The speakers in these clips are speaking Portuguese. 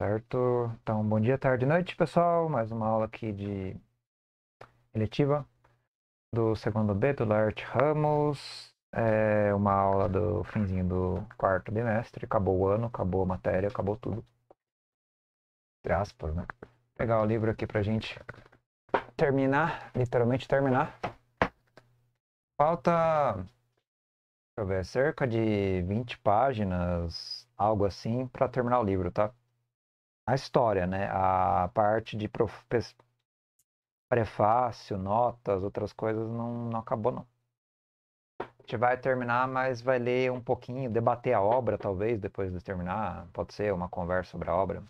Certo? Então, bom dia, tarde e noite, pessoal. Mais uma aula aqui de eletiva do segundo B do Lart Ramos. É uma aula do finzinho do quarto bimestre. Acabou o ano, acabou a matéria, acabou tudo. Entre aspas, né? Vou pegar o livro aqui pra gente terminar, literalmente terminar. Falta Deixa eu ver, cerca de 20 páginas, algo assim, para terminar o livro, tá? a história, né? A parte de prof... prefácio, notas, outras coisas não, não acabou não. A gente vai terminar, mas vai ler um pouquinho, debater a obra, talvez, depois de terminar. Pode ser uma conversa sobre a obra.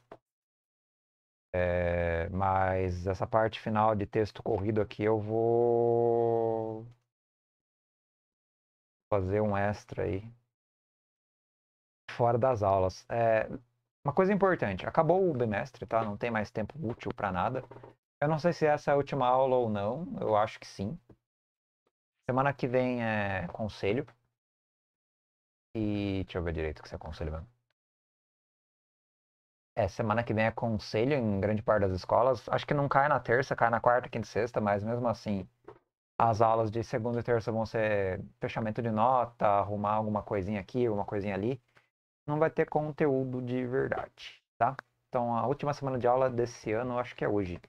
É, mas essa parte final de texto corrido aqui eu vou fazer um extra aí. Fora das aulas. É, uma coisa importante, acabou o bimestre, tá? Não tem mais tempo útil para nada. Eu não sei se essa é a última aula ou não, eu acho que sim. Semana que vem é conselho. E deixa eu ver direito o que você é conselho mesmo. É, semana que vem é conselho em grande parte das escolas. Acho que não cai na terça, cai na quarta, quinta e sexta, mas mesmo assim, as aulas de segunda e terça vão ser fechamento de nota, arrumar alguma coisinha aqui, alguma coisinha ali não vai ter conteúdo de verdade, tá? Então, a última semana de aula desse ano, acho que é hoje.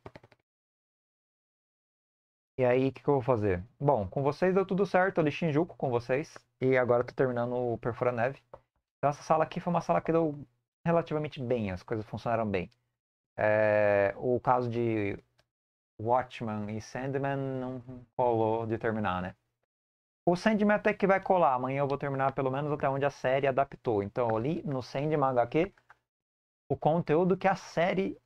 E aí, o que, que, eu vou fazer? Bom, com vocês deu tudo certo, eu li Shinjuku com vocês. E agora eu tô terminando o Perfura Neve. Então, essa sala aqui foi uma sala que deu relativamente bem, as coisas funcionaram bem. É, o caso de Watchman e Sandman não rolou de terminar, né? O Sandman até que vai colar. Amanhã eu vou terminar pelo menos até onde a série adaptou. Então ali no no Sandman HQ o conteúdo que a série,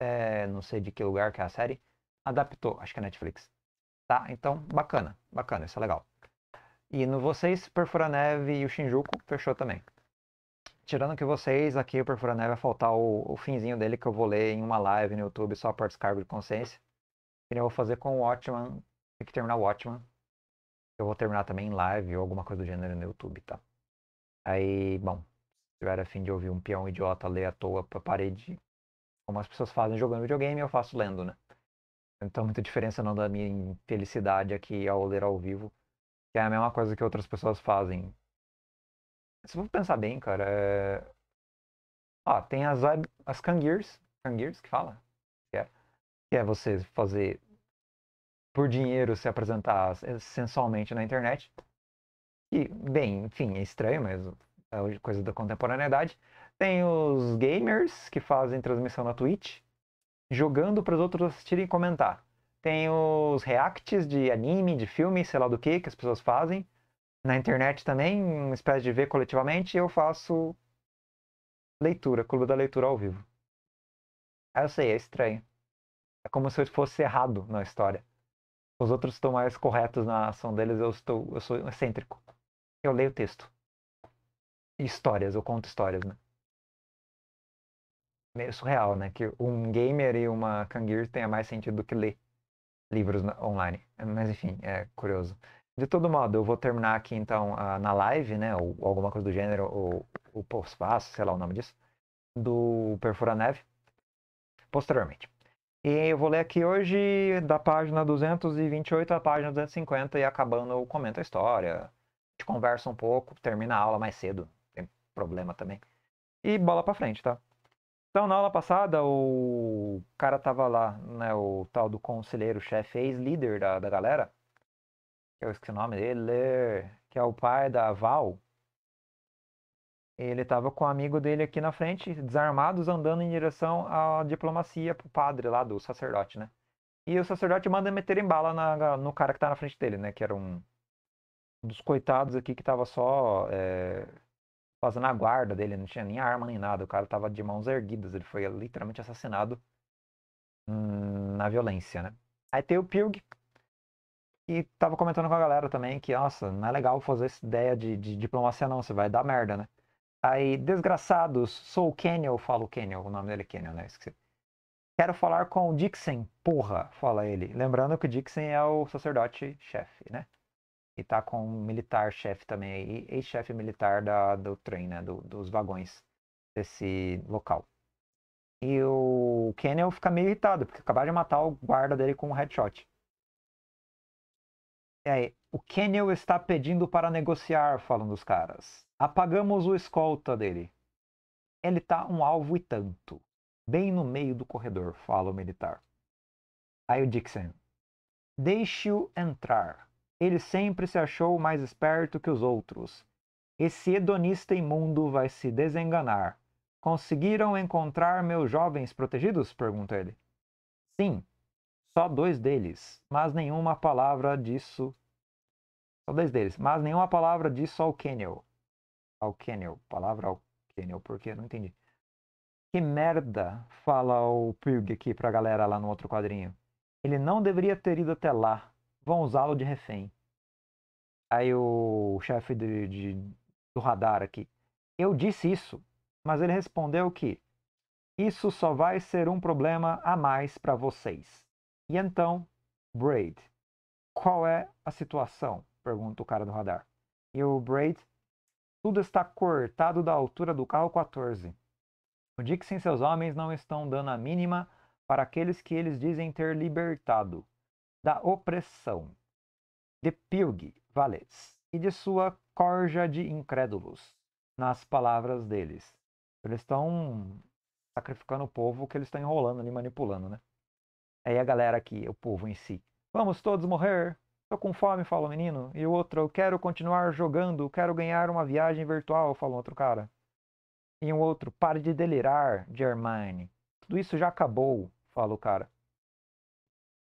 é, não sei de que lugar que é a série, adaptou. Acho que é Netflix. Tá? Então, bacana. Bacana, isso é legal. E no Vocês, Perfura Neve e o Shinjuku, fechou também. Tirando que vocês, aqui o Perfura Neve vai faltar o, o finzinho dele que eu vou ler em uma live no YouTube só por descargo de consciência. E eu vou fazer com o Watchman. Tem que terminar o Watchman eu vou terminar também em live ou alguma coisa do gênero no YouTube, tá? Aí, bom, se tiver a fim de ouvir um peão idiota ler à toa pra parede, como as pessoas fazem jogando videogame, eu faço lendo, né? Então, muita diferença não da minha infelicidade aqui ao ler ao vivo, que é a mesma coisa que outras pessoas fazem. Se for pensar bem, cara, é... Ó, tem as, as cangears, cangears que fala, que é, que é você fazer por dinheiro se apresentar eh, sensualmente na internet. E, bem, enfim, é estranho, mas é coisa da contemporaneidade. Tem os gamers que fazem transmissão na Twitch, jogando para os outros assistirem e comentar. Tem os reacts de anime, de filme, sei lá do que, que as pessoas fazem. Na internet também, uma espécie de ver coletivamente, eu faço leitura, clube da leitura ao vivo. Eu sei, é estranho. É como se eu fosse errado na história. Os outros estão mais corretos na ação deles, eu, estou, eu sou excêntrico. Eu leio texto. histórias, eu conto histórias, né? Meio surreal, né? Que um gamer e uma Kangir tenha mais sentido do que ler livros online. Mas enfim, é curioso. De todo modo, eu vou terminar aqui então na live, né? Ou, alguma coisa do gênero, ou o post passo sei lá o nome disso, do Perfura Neve, posteriormente. E eu vou ler aqui hoje da página 228 à página 250 e acabando eu comento a história. A gente conversa um pouco, termina a aula mais cedo, tem problema também. E bola pra frente, tá? Então, na aula passada, o cara tava lá, né? O tal do conselheiro-chefe, ex-líder da, da galera. Eu esqueci o nome dele, que é o pai da Val. Ele estava com um amigo dele aqui na frente, desarmados, andando em direção à diplomacia pro padre lá, do sacerdote, né? E o sacerdote manda meter em bala na, no cara que tá na frente dele, né? Que era um, um dos coitados aqui que tava só é, fazendo a guarda dele, não tinha nem arma nem nada. O cara tava de mãos erguidas, ele foi literalmente assassinado hum, na violência, né? Aí tem o Pilg, e tava comentando com a galera também que, nossa, não é legal fazer essa ideia de, de diplomacia não, você vai dar merda, né? Aí, desgraçados, sou o Kenyon, falo o Kenyon, o nome dele é Kenyon, né? Esqueci. Quero falar com o Dixon, porra, fala ele. Lembrando que o Dixon é o sacerdote-chefe, né? E tá com um militar-chefe também aí, ex-chefe militar da, do trem, né? Do, dos vagões desse local. E o Kenyon fica meio irritado, porque acabaram de matar o guarda dele com um headshot. E aí, o Kenyon está pedindo para negociar, falam dos caras. Apagamos o escolta dele. Ele tá um alvo e tanto. Bem no meio do corredor, fala o militar. Aí o Dixon. Deixe-o entrar. Ele sempre se achou mais esperto que os outros. Esse hedonista imundo vai se desenganar. Conseguiram encontrar meus jovens protegidos? pergunta ele. Sim, só dois deles, mas nenhuma palavra disso. Só dois deles, mas nenhuma palavra disso ao Kenyon. Alquenel. Palavra Alquenel, porque não entendi. Que merda, fala o Pug aqui pra galera lá no outro quadrinho. Ele não deveria ter ido até lá. Vão usá-lo de refém. Aí o chefe de, de, do radar aqui. Eu disse isso, mas ele respondeu que isso só vai ser um problema a mais para vocês. E então, Braid, qual é a situação? Pergunta o cara do radar. E o Braid tudo está cortado da altura do carro 14. O Dixon e seus homens não estão dando a mínima para aqueles que eles dizem ter libertado da opressão de Pilg Valets e de sua corja de incrédulos, nas palavras deles. Eles estão sacrificando o povo que eles estão enrolando ali, manipulando, né? É aí a galera aqui, o povo em si. Vamos todos morrer! Tô com fome, fala o menino. E o outro, eu quero continuar jogando, quero ganhar uma viagem virtual, fala outro cara. E um outro, pare de delirar, Germaine. Tudo isso já acabou, fala o cara.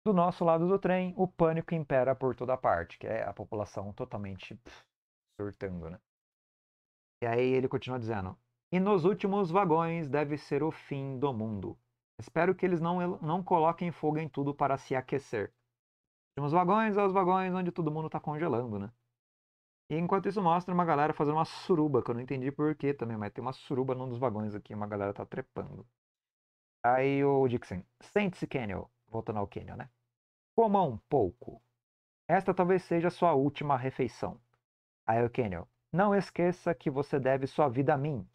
Do nosso lado do trem, o pânico impera por toda parte, que é a população totalmente pff, surtando, né? E aí ele continua dizendo: E nos últimos vagões deve ser o fim do mundo. Espero que eles não, não coloquem fogo em tudo para se aquecer. De uns vagões aos vagões onde todo mundo tá congelando, né? E enquanto isso mostra uma galera fazendo uma suruba, que eu não entendi porquê também, mas tem uma suruba num dos vagões aqui, uma galera tá trepando. Aí o Dixon, sente-se, Kenyon. Voltando ao Kenyon, né? Coma um pouco. Esta talvez seja sua última refeição. Aí o Kenyon, não esqueça que você deve sua vida a mim.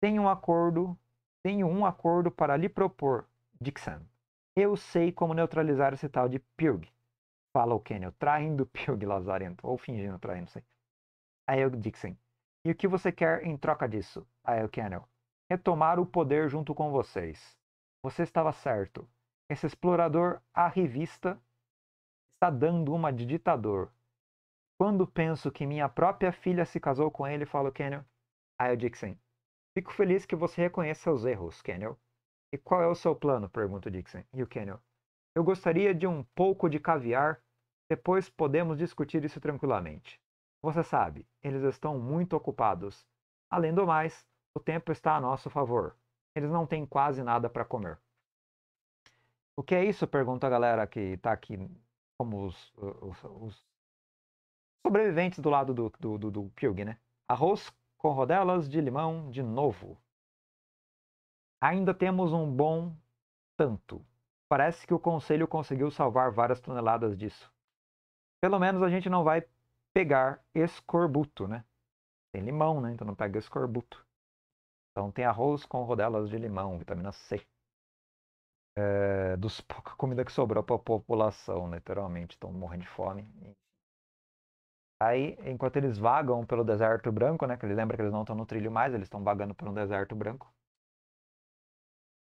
Tenho um acordo, tenho um acordo para lhe propor, Dixon. Eu sei como neutralizar esse tal de Purg. Fala o Kenel, traindo Pilg Lazarento, ou fingindo trair, não sei. Aí é o Dixon. E o que você quer em troca disso? Aí é o Retomar o poder junto com vocês. Você estava certo. Esse explorador à revista está dando uma de ditador. Quando penso que minha própria filha se casou com ele, falo Kenel. Aí o Dixon. Assim, Fico feliz que você reconheça seus erros, Kenel. E qual é o seu plano? Pergunta o Dixon. E o Kenel. Eu gostaria de um pouco de caviar. Depois podemos discutir isso tranquilamente. Você sabe, eles estão muito ocupados. Além do mais, o tempo está a nosso favor. Eles não têm quase nada para comer. O que é isso? Pergunta a galera que está aqui, como os, os, os, sobreviventes do lado do, do, do, do né? Arroz com rodelas de limão de novo. Ainda temos um bom tanto. Parece que o conselho conseguiu salvar várias toneladas disso. Pelo menos a gente não vai pegar escorbuto, né? Tem limão, né? Então não pega escorbuto. Então tem arroz com rodelas de limão, vitamina C. É, dos pouca comida que sobrou para a população, literalmente, estão morrendo de fome. Aí, enquanto eles vagam pelo deserto branco, né? Que ele lembra que eles não estão no trilho mais, eles estão vagando por um deserto branco.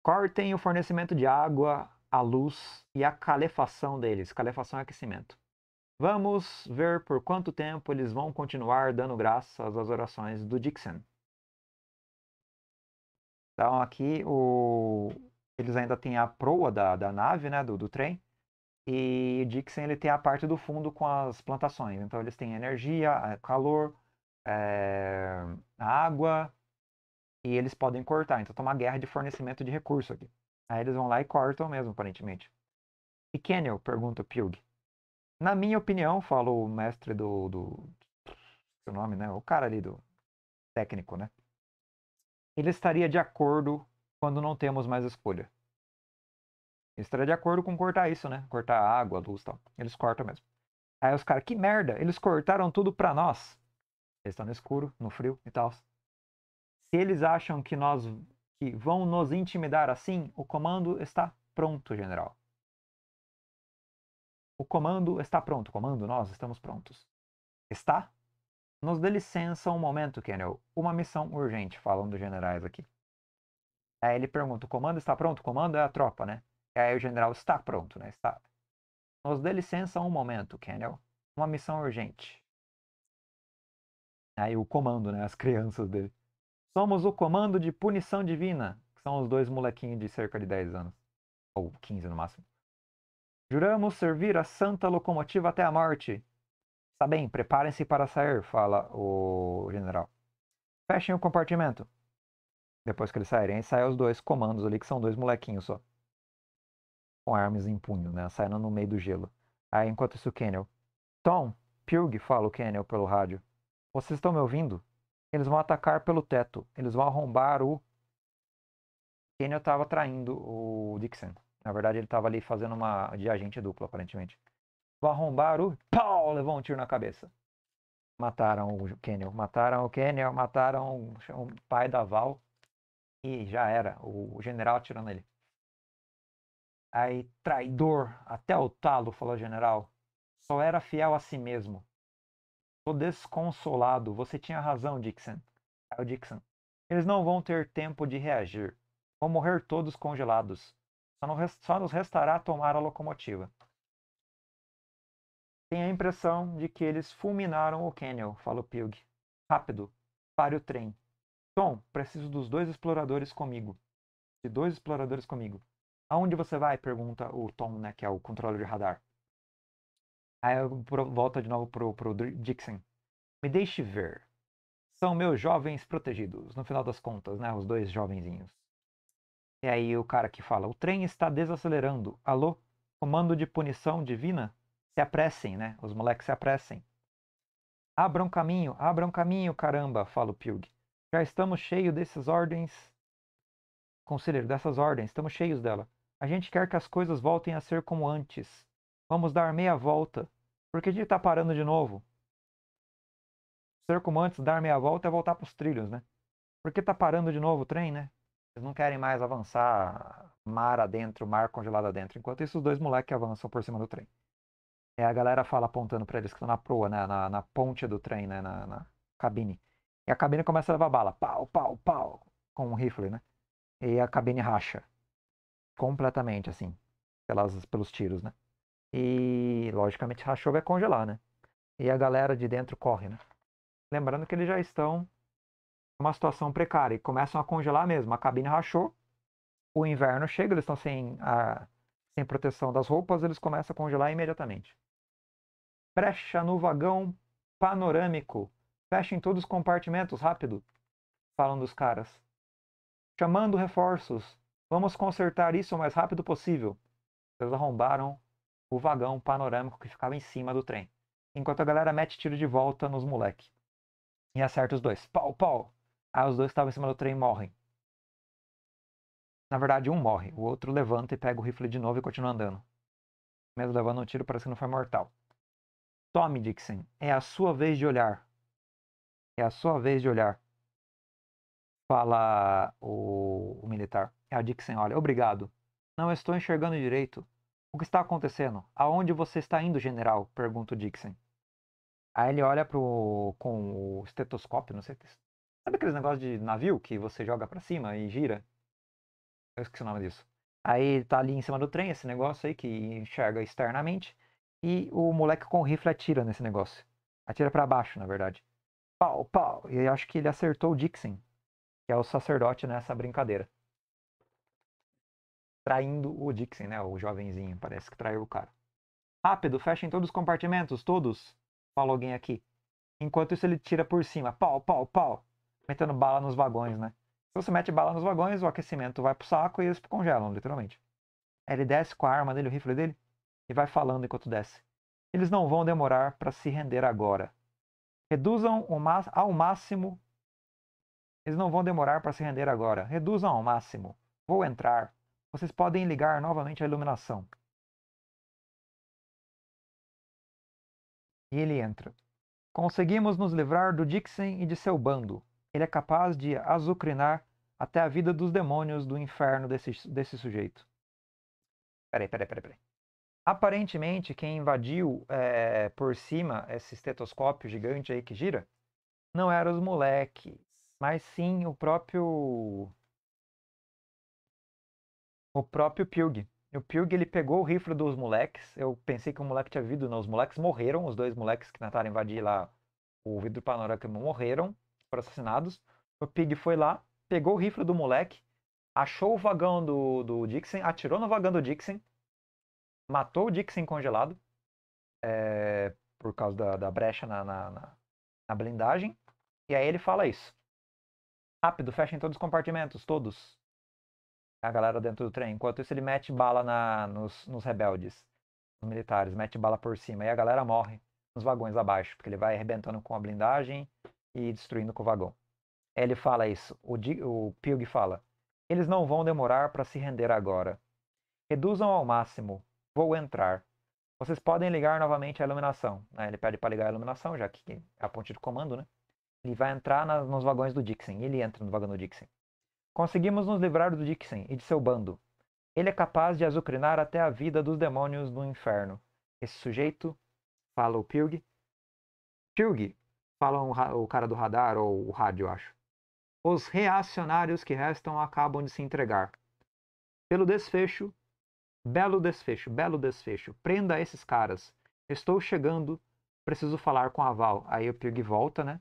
Cortem o fornecimento de água a luz e a calefação deles. Calefação é aquecimento. Vamos ver por quanto tempo eles vão continuar dando graças às orações do Dixon. Então aqui o... eles ainda têm a proa da, da nave, né, do, do trem, e Dixon ele tem a parte do fundo com as plantações. Então eles têm energia, é, calor, é... água, e eles podem cortar. Então tá uma guerra de fornecimento de recurso aqui. Aí eles vão lá e cortam mesmo, aparentemente. E Kenyon? Pergunta Pilg. Na minha opinião, fala o mestre do. do seu nome, né? O cara ali do. técnico, né? Ele estaria de acordo quando não temos mais escolha. Ele estaria de acordo com cortar isso, né? Cortar a água, luz e tal. Eles cortam mesmo. Aí os caras, que merda, eles cortaram tudo pra nós. Eles estão no escuro, no frio e tal. Se eles acham que nós que vão nos intimidar assim, o comando está pronto, general. O comando está pronto. Comando, nós estamos prontos. Está? Nos dê licença um momento, Kennel. Uma missão urgente, Falando dos generais aqui. Aí ele pergunta, o comando está pronto? O comando é a tropa, né? E aí o general está pronto, né? Está. Nos dê licença um momento, Kennel. Uma missão urgente. Aí o comando, né? As crianças dele. Somos o comando de punição divina, que são os dois molequinhos de cerca de 10 anos, ou 15 no máximo. Juramos servir a santa locomotiva até a morte. Está bem, preparem-se para sair, fala o general. Fechem o compartimento. Depois que eles saírem, saem os dois comandos ali, que são dois molequinhos só. Com armas em punho, né? Saindo no meio do gelo. Aí, enquanto isso, o Kenel. Tom, Pilg, fala o Kenel pelo rádio. Vocês estão me ouvindo? eles vão atacar pelo teto. Eles vão arrombar o. Kenyon estava traindo o Dixon. Na verdade, ele estava ali fazendo uma de agente duplo, aparentemente. Vão arrombar o. Pau! Levou um tiro na cabeça. Mataram o Kenyon. Mataram o Kenyon, mataram o pai da Val. E já era. O general atirando nele. Aí, traidor, até o talo, falou o general. Só era fiel a si mesmo. Tô desconsolado. Você tinha razão, Dixon. É o Dixon. Eles não vão ter tempo de reagir. Vão morrer todos congelados. Só, Só nos restará tomar a locomotiva. Tenho a impressão de que eles fulminaram o Canyon, falou Pug. Rápido, pare o trem. Tom, preciso dos dois exploradores comigo. De dois exploradores comigo. Aonde você vai? pergunta o Tom, né, que é o controle de radar. Aí eu volto de novo pro, pro Dixon. Me deixe ver. São meus jovens protegidos, no final das contas, né? Os dois jovenzinhos. E aí o cara que fala: O trem está desacelerando. Alô? Comando de punição divina? Se apressem, né? Os moleques se apressem. Abram caminho, abram caminho, caramba, fala o Pilg. Já estamos cheios dessas ordens. Conselheiro, dessas ordens, estamos cheios dela. A gente quer que as coisas voltem a ser como antes. Vamos dar meia volta. Por que a gente está parando de novo? Ser como antes, dar meia volta é voltar para os trilhos, né? Por que está parando de novo o trem, né? Eles não querem mais avançar mar adentro, mar congelado adentro. Enquanto isso, os dois moleques avançam por cima do trem. É, a galera fala apontando para eles que estão na proa, né? Na, na, ponte do trem, né? Na, na, cabine. E a cabine começa a levar bala. Pau, pau, pau. Com um rifle, né? E a cabine racha. Completamente, assim. Pelas, pelos tiros, né? E, logicamente, rachou vai é congelar, né? E a galera de dentro corre, né? Lembrando que eles já estão uma situação precária e começam a congelar mesmo. A cabine rachou, o inverno chega, eles estão sem, a, ah, sem proteção das roupas, eles começam a congelar imediatamente. Brecha no vagão panorâmico. Fechem todos os compartimentos, rápido. Falam dos caras. Chamando reforços. Vamos consertar isso o mais rápido possível. Eles arrombaram o vagão panorâmico que ficava em cima do trem. Enquanto a galera mete tiro de volta nos moleque. E acerta os dois. Pau, pau! Ah, os dois estavam em cima do trem e morrem. Na verdade, um morre. O outro levanta e pega o rifle de novo e continua andando. Mesmo levando um tiro, parece que não foi mortal. Tome, Dixon. É a sua vez de olhar. É a sua vez de olhar. Fala o, o militar. É a Dixon olha. Obrigado. Não estou enxergando direito. O que está acontecendo? Aonde você está indo, general? Pergunta o Dixon. Aí ele olha pro, com o estetoscópio, não sei. Sabe aqueles negócios de navio que você joga para cima e gira? Eu esqueci o nome disso. Aí tá ali em cima do trem esse negócio aí que enxerga externamente. E o moleque com o rifle atira nesse negócio. Atira para baixo, na verdade. Pau, pau. E eu acho que ele acertou o Dixon, que é o sacerdote nessa brincadeira traindo o Dixon, né? O jovenzinho, parece que traiu o cara. Rápido, fechem todos os compartimentos, todos! Fala alguém aqui. Enquanto isso, ele tira por cima. Pau, pau, pau! Metendo bala nos vagões, né? Se você mete bala nos vagões, o aquecimento vai pro saco e eles congelam, literalmente. ele desce com a arma dele, o rifle dele, e vai falando enquanto desce. Eles não vão demorar para se render agora. Reduzam ao máximo. Eles não vão demorar para se render agora. Reduzam ao máximo. Vou entrar vocês podem ligar novamente a iluminação. E ele entra. Conseguimos nos livrar do Dixon e de seu bando. Ele é capaz de azucrinar até a vida dos demônios do inferno desse, desse sujeito. Peraí, peraí, peraí, peraí. Aparentemente, quem invadiu é, por cima esse estetoscópio gigante aí que gira não eram os moleques, mas sim o próprio o próprio Pilg. O Pilg ele pegou o rifle dos moleques. Eu pensei que o moleque tinha vindo, não. Os moleques morreram, os dois moleques que tentaram invadir lá o vidro panorâmico morreram, foram assassinados. O Pig foi lá, pegou o rifle do moleque, achou o vagão do, do Dixon, atirou no vagão do Dixon, matou o Dixon congelado, é, por causa da, da brecha na, na, na, na blindagem. E aí ele fala isso. Rápido, fechem todos os compartimentos, todos a galera dentro do trem. Enquanto isso, ele mete bala na, nos, nos rebeldes, nos militares, mete bala por cima. E a galera morre nos vagões abaixo, porque ele vai arrebentando com a blindagem e destruindo com o vagão. Ele fala isso. O, o Pilg fala: Eles não vão demorar para se render agora. Reduzam ao máximo. Vou entrar. Vocês podem ligar novamente a iluminação. Né, ele pede para ligar a iluminação, já que é a ponte de comando, né? Ele vai entrar na, nos vagões do Dixon. Ele entra no vagão do Dixon. Conseguimos nos livrar do Dixon e de seu bando. Ele é capaz de azucrinar até a vida dos demônios no inferno. Esse sujeito, fala o Pirg. Pirg, fala um, o cara do radar ou o rádio, acho. Os reacionários que restam acabam de se entregar. Pelo desfecho, belo desfecho, belo desfecho. Prenda esses caras. Estou chegando, preciso falar com a Val. Aí o Pirg volta, né?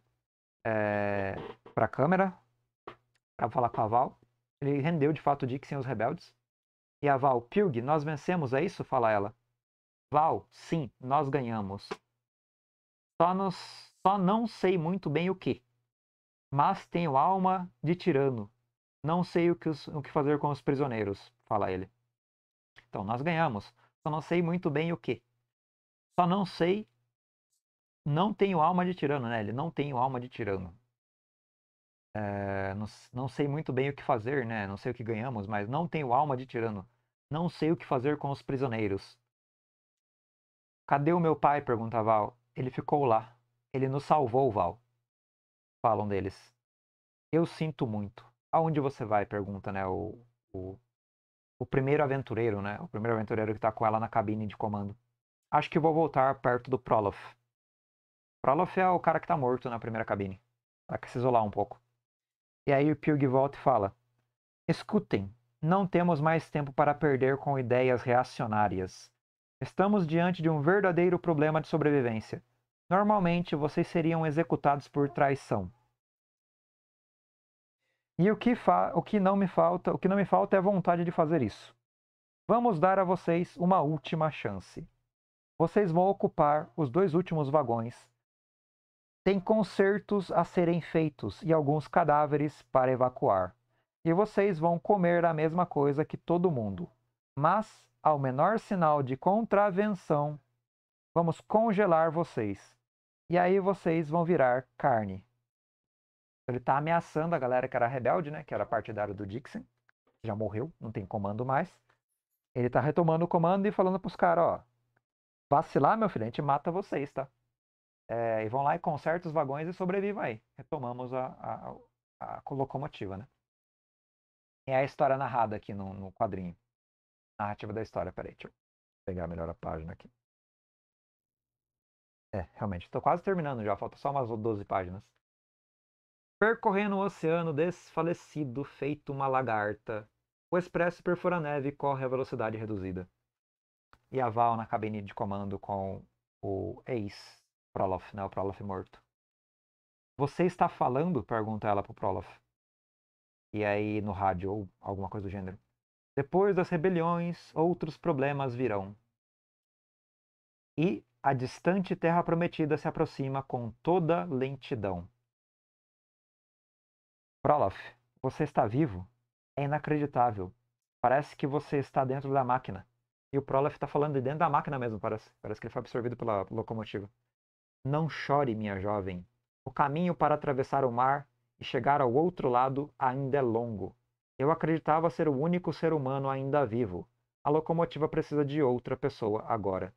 É, pra câmera, para falar com a Val. Ele rendeu de fato sem os rebeldes. E a Val, Pilg, nós vencemos, é isso? Fala ela. Val, sim, nós ganhamos. Só, nos, só não sei muito bem o que. Mas tenho alma de tirano. Não sei o que, os, o que fazer com os prisioneiros, fala ele. Então, nós ganhamos. Só não sei muito bem o que. Só não sei. Não tenho alma de tirano, né? Ele não tem alma de tirano. É, não, não, sei muito bem o que fazer, né? Não sei o que ganhamos, mas não tenho alma de tirano. Não sei o que fazer com os prisioneiros. Cadê o meu pai? pergunta Val. Ele ficou lá. Ele nos salvou, Val. Falam deles. Eu sinto muito. Aonde você vai? pergunta, né? O, o, o primeiro aventureiro, né? O primeiro aventureiro que tá com ela na cabine de comando. Acho que vou voltar perto do Prolof. Prolof é o cara que tá morto na primeira cabine. Pra se isolar um pouco. E aí o Pilg volta e fala: Escutem, não temos mais tempo para perder com ideias reacionárias. Estamos diante de um verdadeiro problema de sobrevivência. Normalmente vocês seriam executados por traição. E o que, o que não me falta, o que não me falta é a vontade de fazer isso. Vamos dar a vocês uma última chance. Vocês vão ocupar os dois últimos vagões tem consertos a serem feitos e alguns cadáveres para evacuar. E vocês vão comer a mesma coisa que todo mundo. Mas, ao menor sinal de contravenção, vamos congelar vocês. E aí vocês vão virar carne. Ele está ameaçando a galera que era rebelde, né? Que era partidário do Dixon. Já morreu, não tem comando mais. Ele está retomando o comando e falando para os caras, ó. Vacilar, meu filho, a gente mata vocês, tá? é, e vão lá e consertam os vagões e sobrevivam aí. Retomamos a, a, a locomotiva, né? E é a história narrada aqui no, no quadrinho. Narrativa da história, peraí, deixa eu pegar melhor a página aqui. É, realmente, estou quase terminando já, falta só umas 12 páginas. Percorrendo o oceano desfalecido, feito uma lagarta, o expresso perfura a neve e corre a velocidade reduzida. E a Val na cabine de comando com o ex Prolof, né? O Prolof morto. Você está falando? Pergunta ela pro Prolof. E aí no rádio, ou alguma coisa do gênero. Depois das rebeliões, outros problemas virão. E a distante Terra Prometida se aproxima com toda lentidão. Prolof, você está vivo? É inacreditável. Parece que você está dentro da máquina. E o Prolof está falando de dentro da máquina mesmo, parece. Parece que ele foi absorvido pela locomotiva. Não chore, minha jovem. O caminho para atravessar o mar e chegar ao outro lado ainda é longo. Eu acreditava ser o único ser humano ainda vivo. A locomotiva precisa de outra pessoa agora.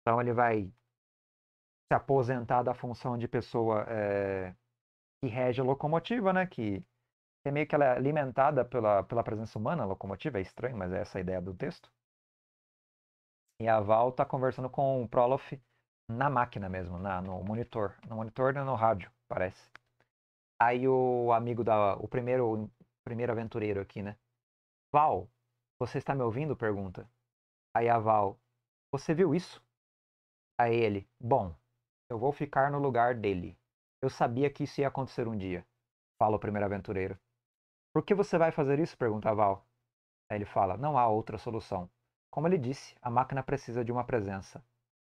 Então ele vai se aposentar da função de pessoa é, que rege a locomotiva, né? Que é meio que ela é alimentada pela, pela presença humana, a locomotiva, é estranho, mas é essa a ideia do texto. E a Val está conversando com o Prolof na máquina mesmo, na, no monitor. No monitor e no rádio, parece. Aí o amigo da. O primeiro, o primeiro aventureiro aqui, né? Val, você está me ouvindo? Pergunta. Aí a Val, você viu isso? Aí ele, bom, eu vou ficar no lugar dele. Eu sabia que isso ia acontecer um dia. Fala o primeiro aventureiro. Por que você vai fazer isso? Pergunta a Val. Aí ele fala, não há outra solução. Como ele disse, a máquina precisa de uma presença.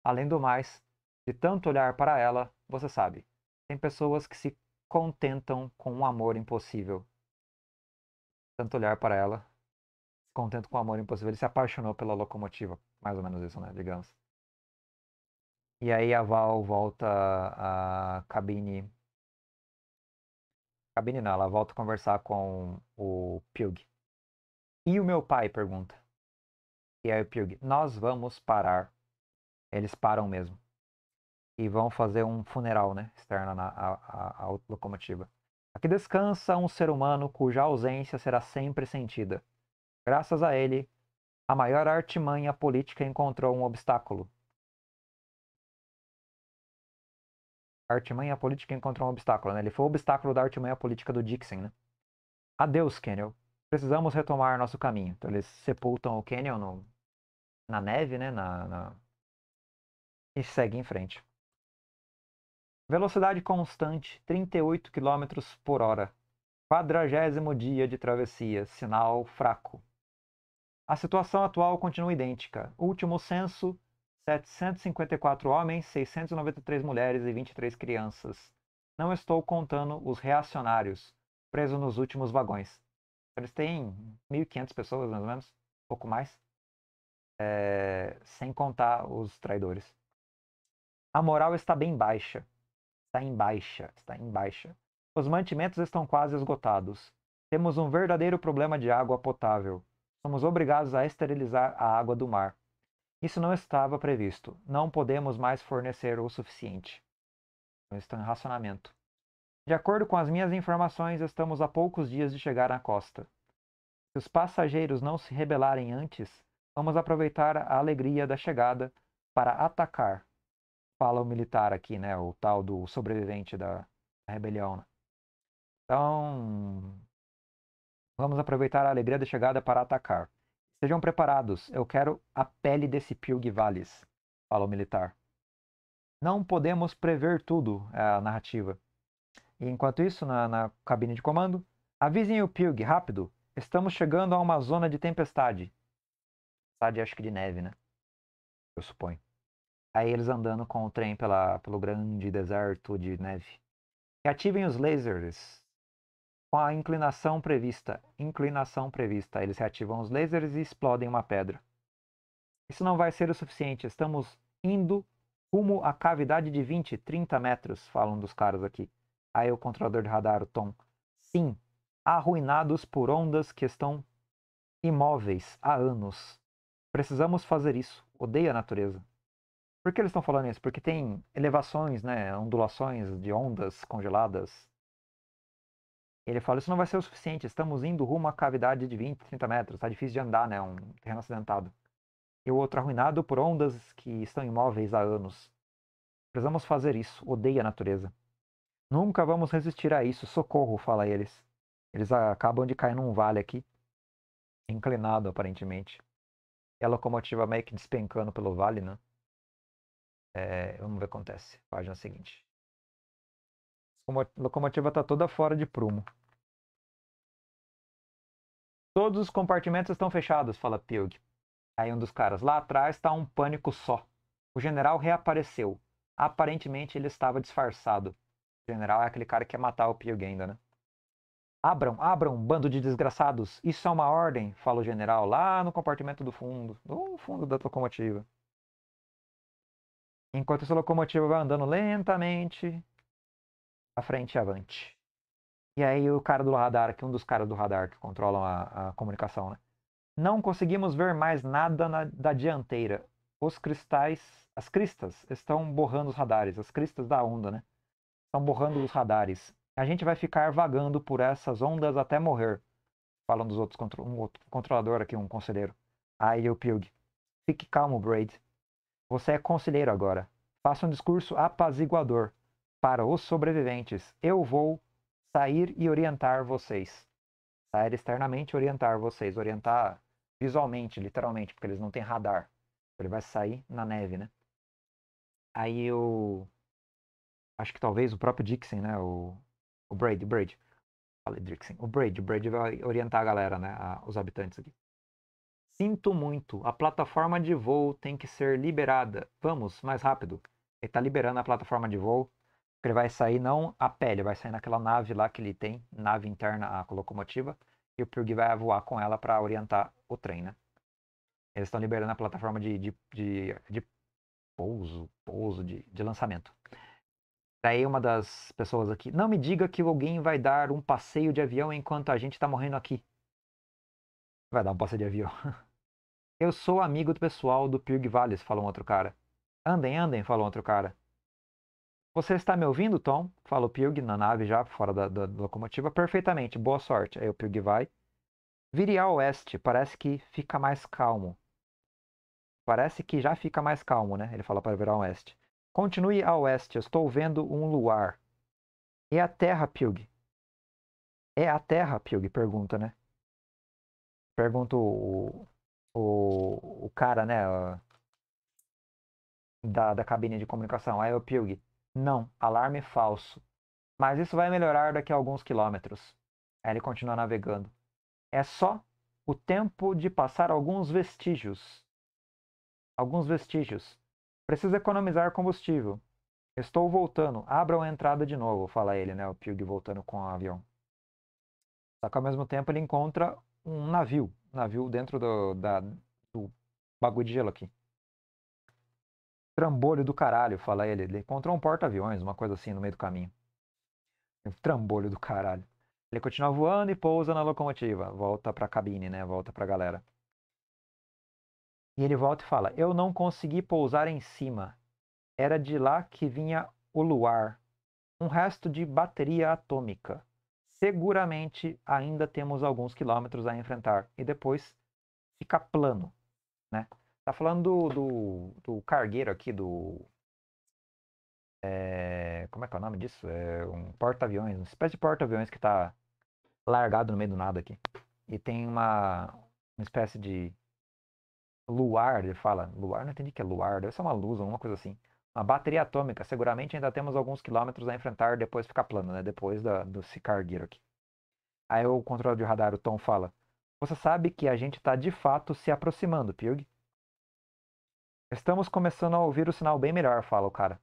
Além do mais, de tanto olhar para ela, você sabe, tem pessoas que se contentam com um amor impossível. Tanto olhar para ela, se contenta com um amor impossível. Ele se apaixonou pela locomotiva, mais ou menos isso, né? Digamos. E aí a Val volta à cabine. Cabine não, ela volta a conversar com o Pug. E o meu pai pergunta. E aí o Pug, nós vamos parar. Eles param mesmo e vão fazer um funeral né, externo na, à, locomotiva. Aqui descansa um ser humano cuja ausência será sempre sentida. Graças a ele, a maior artimanha política encontrou um obstáculo. A artimanha política encontrou um obstáculo, né? Ele foi o obstáculo da artimanha política do Dixon, né? Adeus, Kenyon. Precisamos retomar nosso caminho. Então eles sepultam o Kenyon no... na neve, né? Na, na... E segue em frente. Velocidade constante 38 km por hora. Quadragésimo dia de travessia, sinal fraco. A situação atual continua idêntica. Último censo: 754 homens, 693 mulheres e 23 crianças. Não estou contando os reacionários, presos nos últimos vagões. Eles têm 1.500 pessoas, mais ou menos, um pouco mais, é... sem contar os traidores. A moral está bem baixa está em baixa, está em baixa. Os mantimentos estão quase esgotados. Temos um verdadeiro problema de água potável. Somos obrigados a esterilizar a água do mar. Isso não estava previsto. Não podemos mais fornecer o suficiente. Então, está em racionamento. De acordo com as minhas informações, estamos a poucos dias de chegar à costa. Se os passageiros não se rebelarem antes, vamos aproveitar a alegria da chegada para atacar fala o militar aqui, né? O tal do sobrevivente da, rebelião. Né? Então, vamos aproveitar a alegria da chegada para atacar. Sejam preparados, eu quero a pele desse Pilg Valles, fala o militar. Não podemos prever tudo, é a narrativa. E enquanto isso, na, na cabine de comando, avisem o Pilg, rápido, estamos chegando a uma zona de tempestade. Tempestade, acho que de neve, né? Eu suponho. Aí eles andando com o trem pela, pelo grande deserto de neve. Reativem ativem os lasers com a inclinação prevista. Inclinação prevista. Eles reativam os lasers e explodem uma pedra. Isso não vai ser o suficiente. Estamos indo rumo à cavidade de 20, 30 metros, falam dos caras aqui. Aí o controlador de radar, o Tom. Sim, arruinados por ondas que estão imóveis há anos. Precisamos fazer isso. Odeia a natureza. Por que eles estão falando isso? Porque tem elevações, né, ondulações de ondas congeladas. Ele fala, isso não vai ser o suficiente, estamos indo rumo a cavidade de 20, 30 metros, tá difícil de andar, né, um terreno acidentado. E o outro arruinado por ondas que estão imóveis há anos. Precisamos fazer isso, odeia a natureza. Nunca vamos resistir a isso, socorro, fala eles. Eles acabam de cair num vale aqui, inclinado aparentemente. E a locomotiva meio que despencando pelo vale, né? É, vamos ver o que acontece. Página é seguinte. Locomotiva está toda fora de prumo. Todos os compartimentos estão fechados, fala Pilg. Aí um dos caras, lá atrás está um pânico só. O general reapareceu. Aparentemente ele estava disfarçado. O general é aquele cara que quer matar o Pilg ainda, né? Abram, abram, bando de desgraçados. Isso é uma ordem, fala o general lá no compartimento do fundo, no fundo da locomotiva enquanto essa locomotiva vai andando lentamente à frente e avante. E aí o cara do radar, que é um dos caras do radar que controlam a, a comunicação, né? Não conseguimos ver mais nada na, da dianteira. Os cristais, as cristas estão borrando os radares, as cristas da onda, né? Estão borrando os radares. A gente vai ficar vagando por essas ondas até morrer. Falando dos outros, um outro controlador aqui, um conselheiro. Aí o Pilg. Fique calmo, Braid. Você é conselheiro agora. Faça um discurso apaziguador para os sobreviventes. Eu vou sair e orientar vocês. Sair externamente orientar vocês. Orientar visualmente, literalmente, porque eles não têm radar. Ele vai sair na neve, né? Aí eu. Acho que talvez o próprio Dixon, né? O, o Braid, o Braid. Falei Dixon. O Braid, o Braid vai orientar a galera, né? A... os habitantes aqui. Sinto muito, a plataforma de voo tem que ser liberada. Vamos, mais rápido. Ele está liberando a plataforma de voo. Ele vai sair não a pele, vai sair naquela nave lá que ele tem, nave interna, a locomotiva. E o Purg vai voar com ela para orientar o trem, né? Eles estão liberando a plataforma de, de, de, de pouso, pouso, de, de lançamento. Daí uma das pessoas aqui, não me diga que alguém vai dar um passeio de avião enquanto a gente está morrendo aqui. Vai dar um passe de avião. Eu sou amigo do pessoal do Pirg Valles, falou um outro cara. Andem, andem, falou um outro cara. Você está me ouvindo, Tom? Fala o Pilg na nave já, fora da, da, da locomotiva. Perfeitamente, boa sorte. Aí o Pilg vai. Vire a oeste, parece que fica mais calmo. Parece que já fica mais calmo, né? Ele fala para virar a oeste. Continue a oeste, estou vendo um luar. É a terra, Pilg? É a terra, Pilg? Pergunta, né? pergunta o, o, o cara, né? Da, da cabine de comunicação. Aí o Pilg, não, alarme falso. Mas isso vai melhorar daqui a alguns quilômetros. Aí ele continua navegando. É só o tempo de passar alguns vestígios. Alguns vestígios. Preciso economizar combustível. Estou voltando. abra a entrada de novo, fala ele, né? O Pilg voltando com o avião. Só que ao mesmo tempo ele encontra um navio. Navio dentro do, da, do bagulho de gelo aqui. Trambolho do caralho, fala ele. Ele encontrou um porta-aviões, uma coisa assim, no meio do caminho. Trambolho do caralho. Ele continua voando e pousa na locomotiva. Volta pra cabine, né? Volta pra galera. E ele volta e fala: Eu não consegui pousar em cima. Era de lá que vinha o luar. Um resto de bateria atômica seguramente ainda temos alguns quilômetros a enfrentar. E depois fica plano, né? Tá falando do, do, do cargueiro aqui, do... É, como é que é o nome disso? É um porta-aviões, uma espécie de porta-aviões que tá largado no meio do nada aqui. E tem uma, uma espécie de luar, ele fala. Luar, não entendi o que é luar, deve ser uma luz, alguma coisa assim. A bateria atômica, seguramente ainda temos alguns quilômetros a enfrentar depois ficar plano, né? Depois da, do se aqui. Aí o controle de radar, o Tom, fala: Você sabe que a gente está de fato se aproximando, Pirg? Estamos começando a ouvir o sinal bem melhor, fala o cara.